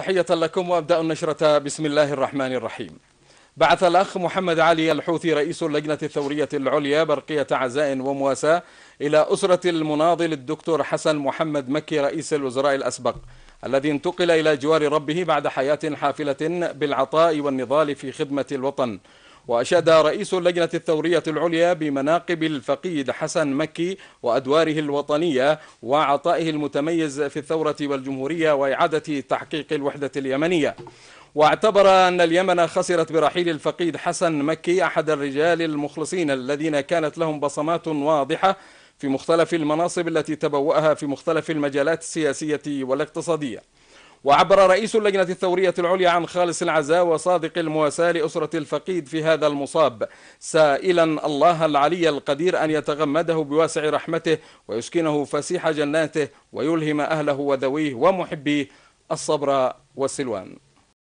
تحية لكم وأبدأ النشرة بسم الله الرحمن الرحيم بعث الأخ محمد علي الحوثي رئيس اللجنة الثورية العليا برقية عزاء ومواساة إلى أسرة المناضل الدكتور حسن محمد مكي رئيس الوزراء الأسبق الذي انتقل إلى جوار ربه بعد حياة حافلة بالعطاء والنضال في خدمة الوطن وأشاد رئيس اللجنة الثورية العليا بمناقب الفقيد حسن مكي وأدواره الوطنية وعطائه المتميز في الثورة والجمهورية وإعادة تحقيق الوحدة اليمنية واعتبر أن اليمن خسرت برحيل الفقيد حسن مكي أحد الرجال المخلصين الذين كانت لهم بصمات واضحة في مختلف المناصب التي تبوأها في مختلف المجالات السياسية والاقتصادية وعبر رئيس اللجنة الثورية العليا عن خالص العزاء وصادق المواساة لأسرة الفقيد في هذا المصاب سائلا الله العلي القدير أن يتغمده بواسع رحمته ويسكنه فسيح جناته ويلهم أهله وذويه ومحبيه الصبر والسلوان